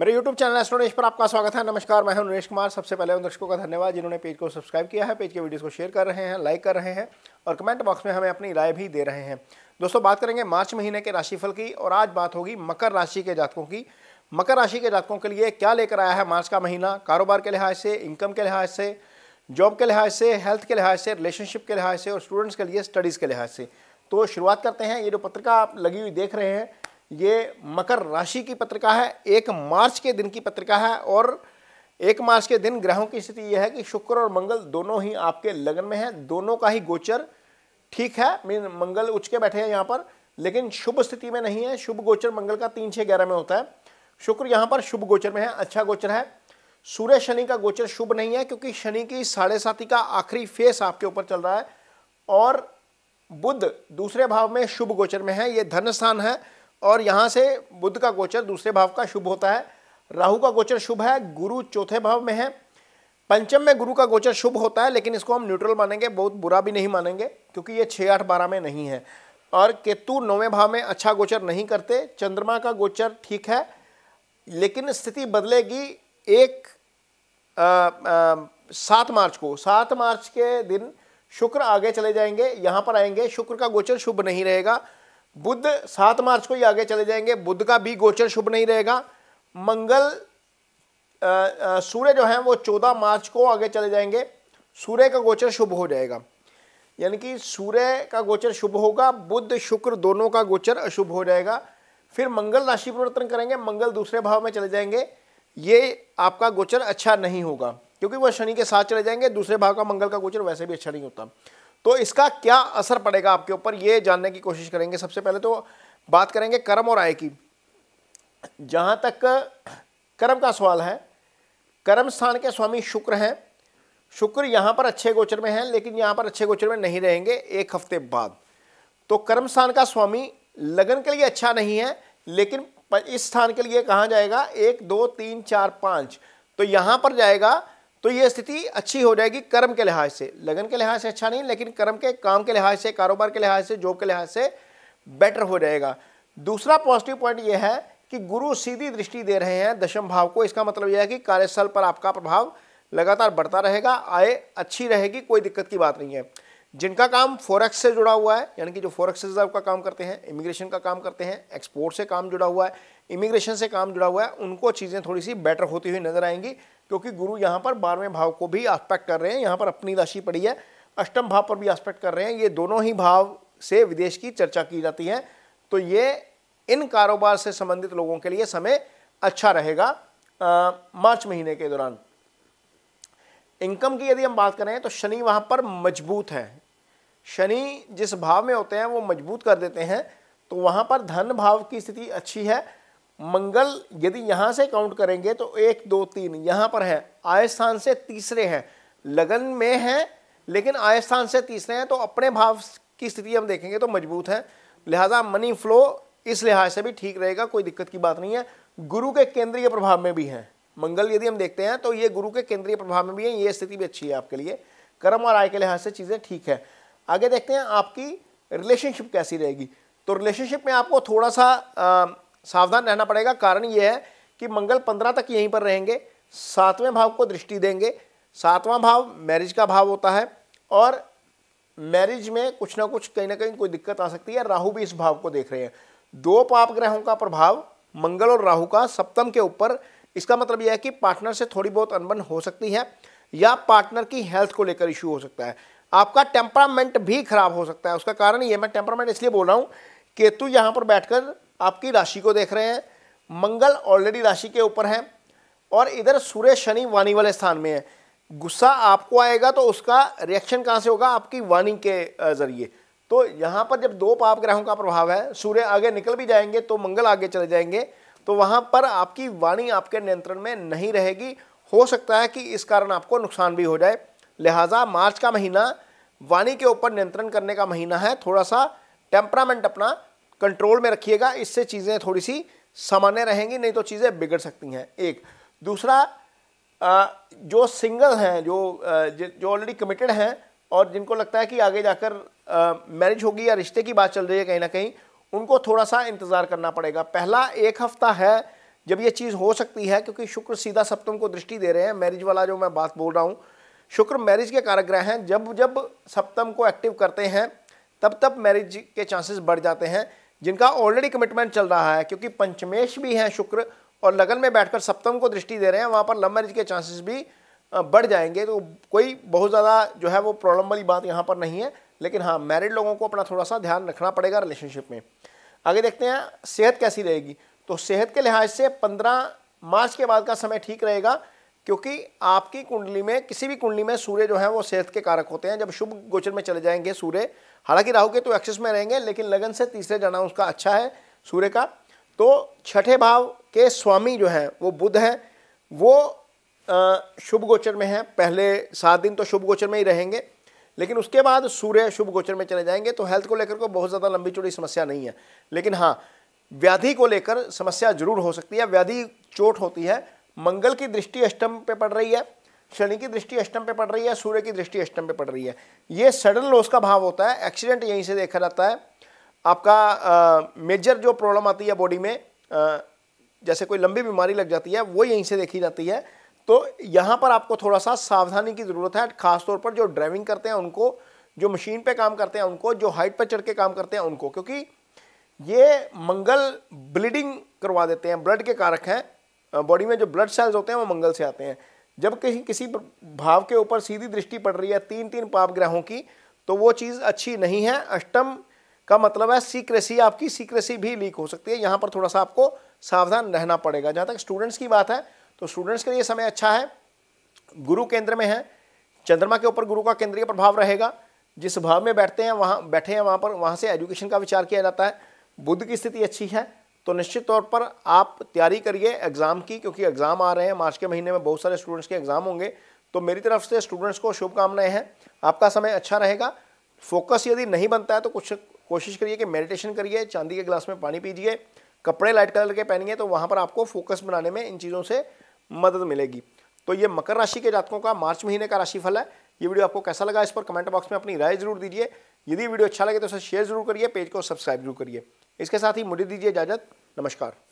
मेरे YouTube channel एस्ट्रोनेश पर आपका स्वागत है नमस्कार मैं हूं नरेश कुमार सबसे पहले उन दर्शकों का धन्यवाद जिन्होंने पेज को सब्सक्राइब किया है पेज के वीडियोस को शेयर कर रहे हैं लाइक कर रहे हैं और कमेंट बॉक्स में हमें अपनी राय भी दे रहे हैं दोस्तों बात करेंगे मार्च महीने के राशिफल की और आज बात होगी मकर राशि के जातकों की मकर राशि के जातकों के लिए क्या लेकर आया है मार्च का महीना कारोबार के लिहाज से इनकम के लिहाज से जॉब के लिहाज से हेल्थ के लिहाज से रिलेशनशिप के लिहाज से और स्टूडेंट्स के लिए स्टडीज़ के लिहाज से तो शुरुआत करते हैं ये जो पत्रिका आप लगी हुई देख रहे हैं ये मकर राशि की पत्रिका है एक मार्च के दिन की पत्रिका है और एक मार्च के दिन ग्रहों की स्थिति यह है कि शुक्र और मंगल दोनों ही आपके लगन में है दोनों का ही गोचर ठीक है मीन मंगल उच्च के बैठे हैं यहाँ पर लेकिन शुभ स्थिति में नहीं है शुभ गोचर मंगल का तीन छः ग्यारह में होता है शुक्र यहाँ पर शुभ गोचर में है अच्छा गोचर है सूर्य शनि का गोचर शुभ नहीं है क्योंकि शनि की साढ़े साथी का आखिरी फेस आपके ऊपर चल रहा है और बुद्ध दूसरे भाव में शुभ गोचर में है ये धन स्थान है और यहाँ से बुद्ध का गोचर दूसरे भाव का शुभ होता है राहु का गोचर शुभ है गुरु चौथे भाव में है पंचम में गुरु का गोचर शुभ होता है लेकिन इसको हम न्यूट्रल मानेंगे बहुत बुरा भी नहीं मानेंगे क्योंकि ये छः आठ बारह में नहीं है और केतु नौवें भाव में अच्छा गोचर नहीं करते चंद्रमा का गोचर ठीक है लेकिन स्थिति बदलेगी एक सात मार्च को सात मार्च के दिन शुक्र आगे चले जाएंगे यहाँ पर आएंगे शुक्र का गोचर शुभ नहीं रहेगा बुद्ध सात मार्च को ही आगे चले जाएंगे बुद्ध का भी गोचर शुभ नहीं रहेगा मंगल सूर्य जो है वो चौदह मार्च को आगे चले जाएंगे सूर्य का गोचर शुभ हो जाएगा यानी कि सूर्य का गोचर शुभ होगा बुद्ध शुक्र दोनों का गोचर अशुभ हो जाएगा फिर मंगल राशि परिवर्तन करेंगे मंगल दूसरे भाव में चले जाएंगे ये आपका गोचर अच्छा नहीं होगा क्योंकि वह शनि के साथ चले जाएंगे दूसरे भाव का मंगल का गोचर वैसे भी अच्छा नहीं होता तो इसका क्या असर पड़ेगा आपके ऊपर ये जानने की कोशिश करेंगे सबसे पहले तो बात करेंगे कर्म और आय की जहाँ तक कर्म का सवाल है कर्म स्थान के स्वामी शुक्र हैं शुक्र यहाँ पर अच्छे गोचर में हैं लेकिन यहाँ पर अच्छे गोचर में नहीं रहेंगे एक हफ्ते बाद तो कर्म स्थान का स्वामी लगन के लिए अच्छा नहीं है लेकिन इस स्थान के लिए कहाँ जाएगा एक दो तीन चार पाँच तो यहाँ पर जाएगा तो ये स्थिति अच्छी हो जाएगी कर्म के लिहाज से लगन के लिहाज से अच्छा नहीं लेकिन कर्म के काम के लिहाज से कारोबार के लिहाज से जॉब के लिहाज से बेटर हो जाएगा दूसरा पॉजिटिव पॉइंट ये है कि गुरु सीधी दृष्टि दे रहे हैं दशम भाव को इसका मतलब यह है कि कार्यस्थल पर आपका प्रभाव लगातार बढ़ता रहेगा आय अच्छी रहेगी कोई दिक्कत की बात नहीं है जिनका काम फोरेक्स से जुड़ा हुआ है यानी कि जो फोरेक्स रिजर्व का काम करते हैं इमिग्रेशन का काम करते हैं एक्सपोर्ट से काम जुड़ा हुआ है इमिग्रेशन से काम जुड़ा हुआ है उनको चीज़ें थोड़ी सी बेटर होती हुई नजर आएंगी क्योंकि गुरु यहाँ पर बारहवें भाव को भी आस्पेक्ट कर रहे हैं यहाँ पर अपनी राशि पड़ी है अष्टम भाव पर भी आस्पेक्ट कर रहे हैं ये दोनों ही भाव से विदेश की चर्चा की जाती है तो ये इन कारोबार से संबंधित लोगों के लिए समय अच्छा रहेगा आ, मार्च महीने के दौरान इनकम की यदि हम बात करें तो शनि वहाँ पर मजबूत है शनि जिस भाव में होते हैं वो मजबूत कर देते हैं तो वहाँ पर धन भाव की स्थिति अच्छी है मंगल यदि यहाँ से काउंट करेंगे तो एक दो तीन यहाँ पर है आय स्थान से तीसरे हैं लगन में हैं लेकिन आय स्थान से तीसरे हैं तो अपने भाव की स्थिति हम देखेंगे तो मजबूत है लिहाजा मनी फ्लो इस लिहाज से भी ठीक रहेगा कोई दिक्कत की बात नहीं है गुरु के केंद्रीय प्रभाव में भी हैं मंगल यदि हम देखते हैं तो ये गुरु के केंद्रीय प्रभाव में भी है ये स्थिति भी अच्छी है आपके लिए कर्म और आय के लिहाज से चीज़ें ठीक है आगे देखते हैं आपकी रिलेशनशिप कैसी रहेगी तो रिलेशनशिप में आपको थोड़ा सा सावधान रहना पड़ेगा कारण यह है कि मंगल पंद्रह तक यहीं पर रहेंगे सातवें भाव को दृष्टि देंगे सातवां भाव मैरिज का भाव होता है और मैरिज में कुछ ना कुछ कहीं ना कहीं कोई दिक्कत आ सकती है राहु भी इस भाव को देख रहे हैं दो पाप ग्रहों का प्रभाव मंगल और राहु का सप्तम के ऊपर इसका मतलब यह है कि पार्टनर से थोड़ी बहुत अनबन हो सकती है या पार्टनर की हेल्थ को लेकर इश्यू हो सकता है आपका टेम्परामेंट भी खराब हो सकता है उसका कारण ये मैं टेम्परामेंट इसलिए बोल रहा हूँ केतु यहाँ पर बैठकर आपकी राशि को देख रहे हैं मंगल ऑलरेडी राशि के ऊपर है और इधर सूर्य शनि वाणी वाले स्थान में है गुस्सा आपको आएगा तो उसका रिएक्शन कहाँ से होगा आपकी वाणी के जरिए तो यहाँ पर जब दो पाप ग्रहों का प्रभाव है सूर्य आगे निकल भी जाएंगे तो मंगल आगे चले जाएंगे तो वहाँ पर आपकी वाणी आपके नियंत्रण में नहीं रहेगी हो सकता है कि इस कारण आपको नुकसान भी हो जाए लिहाजा मार्च का महीना वाणी के ऊपर नियंत्रण करने का महीना है थोड़ा सा टेम्परामेंट अपना कंट्रोल में रखिएगा इससे चीज़ें थोड़ी सी सामान्य रहेंगी नहीं तो चीज़ें बिगड़ सकती हैं एक दूसरा जो सिंगल हैं जो जो ऑलरेडी कमिटेड हैं और जिनको लगता है कि आगे जाकर मैरिज होगी या रिश्ते की बात चल रही है कहीं ना कहीं उनको थोड़ा सा इंतज़ार करना पड़ेगा पहला एक हफ्ता है जब ये चीज़ हो सकती है क्योंकि शुक्र सीधा सप्तम को दृष्टि दे रहे हैं मैरिज वाला जो मैं बात बोल रहा हूँ शुक्र मैरिज के कारक ग्रह हैं जब जब सप्तम को एक्टिव करते हैं तब तब मैरिज के चांसेस बढ़ जाते हैं जिनका ऑलरेडी कमिटमेंट चल रहा है क्योंकि पंचमेश भी हैं शुक्र और लगन में बैठकर सप्तम को दृष्टि दे रहे हैं वहाँ पर लव मैरिज के चांसेस भी बढ़ जाएंगे तो कोई बहुत ज़्यादा जो है वो प्रॉब्लम वाली बात यहाँ पर नहीं है लेकिन हाँ मैरिड लोगों को अपना थोड़ा सा ध्यान रखना पड़ेगा रिलेशनशिप में आगे देखते हैं सेहत कैसी रहेगी तो सेहत के लिहाज से पंद्रह मार्च के बाद का समय ठीक रहेगा क्योंकि आपकी कुंडली में किसी भी कुंडली में सूर्य जो है वो सेहत के कारक होते हैं जब शुभ गोचर में चले जाएंगे सूर्य हालांकि राहु के तो एक्सेस में रहेंगे लेकिन लगन से तीसरे जाना उसका अच्छा है सूर्य का तो छठे भाव के स्वामी जो हैं वो बुध हैं वो शुभ गोचर में हैं पहले सात दिन तो शुभ गोचर में ही रहेंगे लेकिन उसके बाद सूर्य शुभ गोचर में चले जाएंगे तो हेल्थ को लेकर को बहुत ज़्यादा लंबी चौड़ी समस्या नहीं है लेकिन हाँ व्याधि को लेकर समस्या जरूर हो सकती है व्याधि चोट होती है मंगल की दृष्टि अष्टम पे पड़ रही है शनि की दृष्टि अष्टम पे पड़ रही है सूर्य की दृष्टि अष्टम पे पड़ रही है ये सडन लॉस का भाव होता है एक्सीडेंट यहीं से देखा जाता है आपका मेजर जो प्रॉब्लम आती है बॉडी में आ, जैसे कोई लंबी बीमारी लग जाती है वो यहीं से देखी जाती है तो यहाँ पर आपको थोड़ा सा सावधानी की ज़रूरत है खासतौर पर जो ड्राइविंग करते हैं उनको जो मशीन पर काम करते हैं उनको जो हाइट पर चढ़ के काम करते हैं उनको क्योंकि ये मंगल ब्लीडिंग करवा देते हैं ब्लड के कारक हैं बॉडी में जो ब्लड सेल्स होते हैं वो मंगल से आते हैं जब किसी किसी भाव के ऊपर सीधी दृष्टि पड़ रही है तीन तीन पाप ग्रहों की तो वो चीज़ अच्छी नहीं है अष्टम का मतलब है सीक्रेसी आपकी सीक्रेसी भी लीक हो सकती है यहाँ पर थोड़ा सा आपको सावधान रहना पड़ेगा जहाँ तक स्टूडेंट्स की बात है तो स्टूडेंट्स के लिए समय अच्छा है गुरु केंद्र में है चंद्रमा के ऊपर गुरु का केंद्रीय प्रभाव रहेगा जिस भाव में बैठते हैं वहाँ बैठे हैं वहाँ पर वहाँ से एजुकेशन का विचार किया जाता है बुद्ध की स्थिति अच्छी है तो निश्चित तौर पर आप तैयारी करिए एग्ज़ाम की क्योंकि एग्ज़ाम आ रहे हैं मार्च के महीने में बहुत सारे स्टूडेंट्स के एग्ज़ाम होंगे तो मेरी तरफ से स्टूडेंट्स को शुभकामनाएं हैं आपका समय अच्छा रहेगा फोकस यदि नहीं बनता है तो कुछ कोशिश करिए कि मेडिटेशन करिए चांदी के ग्लास में पानी पीजिए कपड़े लाइट कलर के पहनिए तो वहाँ पर आपको फोकस बनाने में इन चीज़ों से मदद मिलेगी तो ये मकर राशि के जातकों का मार्च महीने का राशिफल है ये वीडियो आपको कैसा लगा इस पर कमेंट बॉक्स में अपनी राय जरूर दीजिए यदि वीडियो अच्छा लगे तो उसे शेयर जरूर करिए पेज को सब्सक्राइब जरूर करिए इसके साथ ही मुझे दीजिए इजाज़त नमस्कार